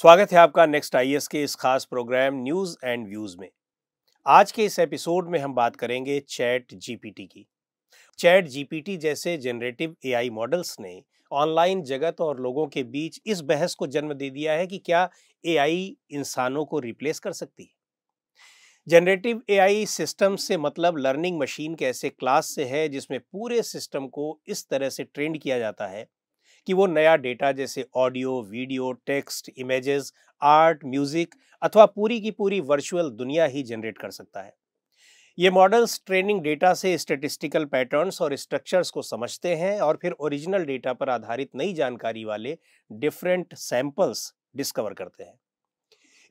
स्वागत है आपका नेक्स्ट आई के इस खास प्रोग्राम न्यूज़ एंड व्यूज़ में आज के इस एपिसोड में हम बात करेंगे चैट जीपीटी की चैट जीपीटी जैसे जनरेटिव एआई मॉडल्स ने ऑनलाइन जगत और लोगों के बीच इस बहस को जन्म दे दिया है कि क्या एआई इंसानों को रिप्लेस कर सकती है जनरेटिव एआई सिस्टम से मतलब लर्निंग मशीन के ऐसे क्लास से है जिसमें पूरे सिस्टम को इस तरह से ट्रेंड किया जाता है कि वो नया डेटा जैसे audio video text images art music अथवा पूरी की पूरी वर्चुअल दुनिया ही जनरेट कर सकता है ये मॉडल्स ट्रेनिंग डेटा से स्टेटिस्टिकल पैटर्न्स और स्ट्रक्चर्स को समझते हैं और फिर ओरिजिनल डेटा पर आधारित नई जानकारी वाले डिफरेंट सैंपल्स डिस्कवर करते हैं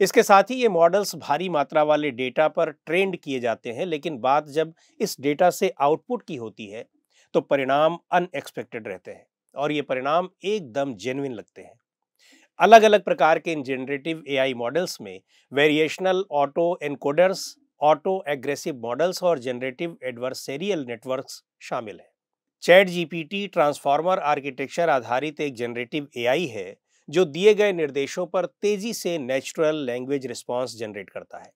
इसके साथ ही ये मॉडल्स भारी मात्रा वाले डेटा पर ट्रेंड किए जाते हैं लेकिन बात जब इस डेटा से आउटपुट की होती है तो परिणाम अनएक्सपेक्टेड रहते हैं और ये परिणाम एकदम जेन्यन लगते हैं अलग अलग प्रकार के इन जेनरेटिव ए मॉडल्स में variational auto encoders auto aggressive models और जेनरेटिव एडवर्सेरियल नेटवर्क्स शामिल हैं चैट जीपीटी ट्रांसफार्मर आर्किटेक्चर आधारित एक जेनरेटिव एआई है जो दिए गए निर्देशों पर तेजी से नेचुरल लैंग्वेज रिस्पॉन्स जनरेट करता है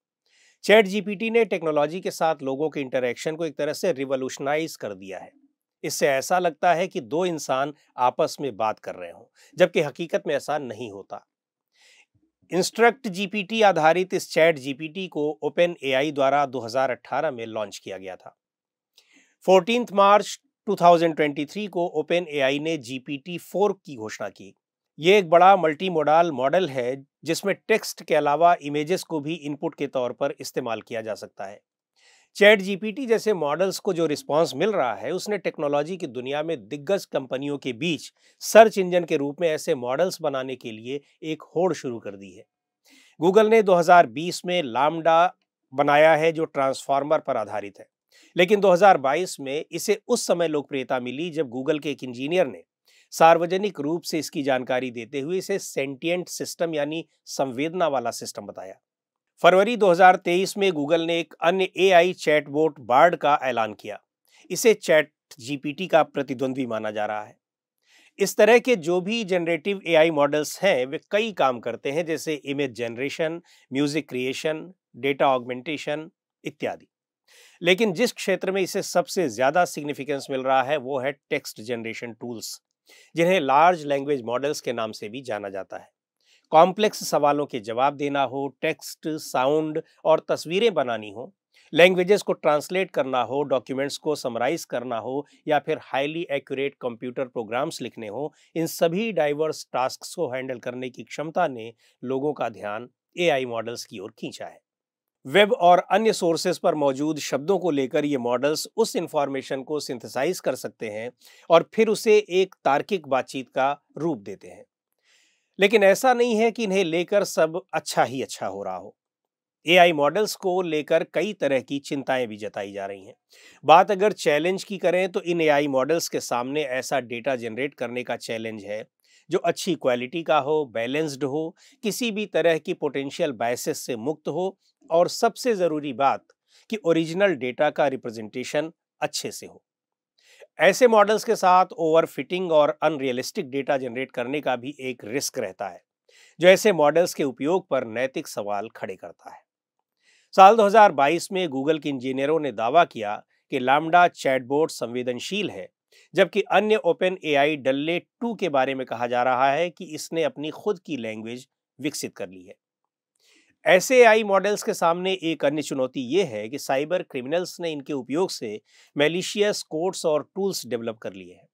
चैट जीपीटी ने टेक्नोलॉजी के साथ लोगों के इंटरेक्शन को एक तरह से रिवोल्यूशनाइज कर दिया है इससे ऐसा लगता है कि दो इंसान आपस में बात कर रहे हों जबकि हकीकत में ऐसा नहीं होता इंस्ट्रक्ट जीपीटी आधारित इस चैट जीपीटी को ओपन एआई द्वारा 2018 में लॉन्च किया गया था 14 मार्च 2023 को ओपन एआई ने जीपीटी 4 की घोषणा की ये एक बड़ा मल्टी मोडल मॉडल है जिसमें टेक्स्ट के अलावा इमेजेस को भी इनपुट के तौर पर इस्तेमाल किया जा सकता है चैट जीपीटी जैसे मॉडल्स को जो रिस्पांस मिल रहा है उसने टेक्नोलॉजी की दुनिया में दिग्गज कंपनियों के बीच सर्च इंजन के रूप में ऐसे मॉडल्स बनाने के लिए एक होड़ शुरू कर दी है गूगल ने 2020 में लामडा बनाया है जो ट्रांसफार्मर पर आधारित है लेकिन 2022 में इसे उस समय लोकप्रियता मिली जब गूगल के एक इंजीनियर ने सार्वजनिक रूप से इसकी जानकारी देते हुए इसे सेंटियंट सिस्टम यानी संवेदना वाला सिस्टम बताया फरवरी 2023 में गूगल ने एक अन्य एआई चैटबोट बार्ड का ऐलान किया इसे चैट जीपीटी का प्रतिद्वंद्वी माना जा रहा है इस तरह के जो भी जनरेटिव एआई मॉडल्स हैं वे कई काम करते हैं जैसे image generation music creation data augmentation इत्यादि लेकिन जिस क्षेत्र में इसे सबसे ज़्यादा सिग्निफिकेंस मिल रहा है वो है टेक्स्ट जनरेशन टूल्स जिन्हें लार्ज लैंग्वेज मॉडल्स के नाम से भी जाना जाता है कॉम्प्लेक्स सवालों के जवाब देना हो टेक्स्ट साउंड और तस्वीरें बनानी हो लैंग्वेजेस को ट्रांसलेट करना हो डॉक्यूमेंट्स को समराइज करना हो या फिर हाईली एक्यूरेट कंप्यूटर प्रोग्राम्स लिखने हो इन सभी डाइवर्स टास्क को हैंडल करने की क्षमता ने लोगों का ध्यान एआई मॉडल्स की ओर खींचा है वेब और अन्य सोर्सेज पर मौजूद शब्दों को लेकर ये मॉडल्स उस इंफॉर्मेशन को सिंथेसाइज कर सकते हैं और फिर उसे एक तार्किक बातचीत का रूप देते हैं लेकिन ऐसा नहीं है कि इन्हें लेकर सब अच्छा ही अच्छा हो रहा हो एआई मॉडल्स को लेकर कई तरह की चिंताएं भी जताई जा रही हैं बात अगर चैलेंज की करें तो इन एआई मॉडल्स के सामने ऐसा डेटा जनरेट करने का चैलेंज है जो अच्छी क्वालिटी का हो बैलेंस्ड हो किसी भी तरह की पोटेंशियल बायसेस से मुक्त हो और सबसे ज़रूरी बात कि ओरिजिनल डेटा का रिप्रेजेंटेशन अच्छे से हो ऐसे मॉडल्स के साथ ओवर फिटिंग और अनरियलिस्टिक डेटा जनरेट करने का भी एक रिस्क रहता है जो ऐसे मॉडल्स के उपयोग पर नैतिक सवाल खड़े करता है साल 2022 में गूगल के इंजीनियरों ने दावा किया कि लामडा चैटबोर्ड संवेदनशील है जबकि अन्य ओपन ए आई डल्ले टू के बारे में कहा जा रहा है कि इसने अपनी खुद की लैंग्वेज विकसित कर ली है ऐसे आई मॉडल्स के सामने एक अन्य चुनौती ये है कि साइबर क्रिमिनल्स ने इनके उपयोग से मेलिशियस कोड्स और टूल्स डेवलप कर लिए हैं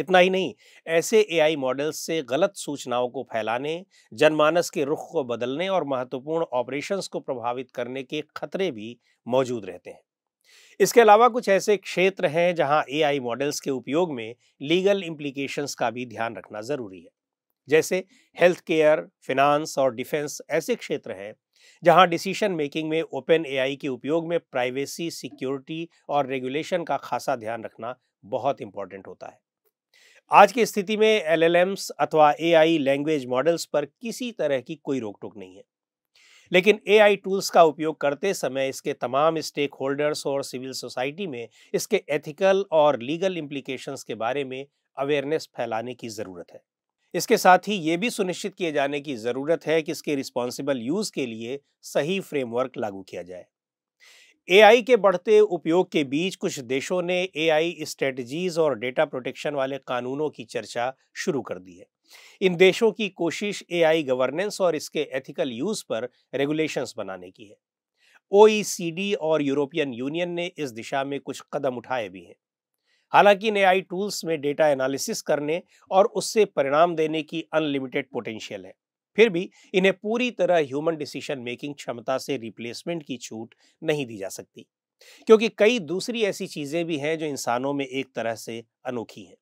इतना ही नहीं ऐसे एआई मॉडल्स से गलत सूचनाओं को फैलाने जनमानस के रुख को बदलने और महत्वपूर्ण ऑपरेशंस को प्रभावित करने के खतरे भी मौजूद रहते हैं इसके अलावा कुछ ऐसे क्षेत्र हैं जहां एआई मॉडल्स के उपयोग में लीगल इम्प्लीकेशंस का भी ध्यान रखना ज़रूरी है जैसे हेल्थ केयर फिनांस और डिफेंस ऐसे क्षेत्र हैं जहां डिसीशन मेकिंग में ओपन एआई के उपयोग में प्राइवेसी सिक्योरिटी और रेगुलेशन का खासा ध्यान रखना बहुत इंपॉर्टेंट होता है आज की स्थिति में एलएलएम्स अथवा एआई लैंग्वेज मॉडल्स पर किसी तरह की कोई रोक टोक नहीं है लेकिन एआई टूल्स का उपयोग करते समय इसके तमाम स्टेक होल्डर्स और सिविल सोसाइटी में इसके एथिकल और लीगल इम्प्लीकेशंस के बारे में अवेयरनेस फैलाने की ज़रूरत है इसके साथ ही ये भी सुनिश्चित किए जाने की ज़रूरत है कि इसके रिस्पॉन्सिबल यूज़ के लिए सही फ्रेमवर्क लागू किया जाए एआई के बढ़ते उपयोग के बीच कुछ देशों ने एआई स्ट्रेटजीज और डेटा प्रोटेक्शन वाले कानूनों की चर्चा शुरू कर दी है इन देशों की कोशिश एआई गवर्नेंस और इसके एथिकल यूज पर रेगुलेशंस बनाने की है ओईसीडी e और यूरोपियन यूनियन ने इस दिशा में कुछ कदम उठाए भी हैं हालांकि इन आई टूल्स में डेटा एनालिसिस करने और उससे परिणाम देने की अनलिमिटेड पोटेंशियल है फिर भी इन्हें पूरी तरह ह्यूमन डिसीजन मेकिंग क्षमता से रिप्लेसमेंट की छूट नहीं दी जा सकती क्योंकि कई दूसरी ऐसी चीज़ें भी हैं जो इंसानों में एक तरह से अनोखी हैं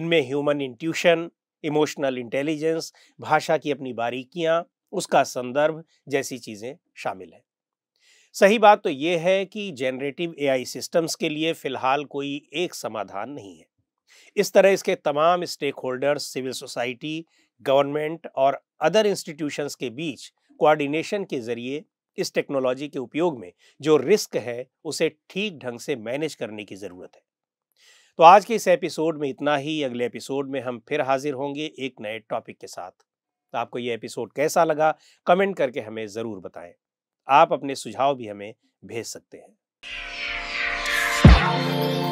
इनमें ह्यूमन इंट्यूशन इमोशनल इंटेलिजेंस भाषा की अपनी बारीकियाँ उसका संदर्भ जैसी चीज़ें शामिल हैं सही बात तो ये है कि जेनरेटिव एआई सिस्टम्स के लिए फ़िलहाल कोई एक समाधान नहीं है इस तरह इसके तमाम stake holders civil society government और अदर इंस्टीट्यूशंस के बीच कोऑर्डिनेशन के ज़रिए इस टेक्नोलॉजी के उपयोग में जो रिस्क है उसे ठीक ढंग से मैनेज करने की ज़रूरत है तो आज के इस एपिसोड में इतना ही अगले एपिसोड में हम फिर हाजिर होंगे एक नए टॉपिक के साथ तो आपको ये एपिसोड कैसा लगा कमेंट करके हमें ज़रूर बताएं आप अपने सुझाव भी हमें भेज सकते हैं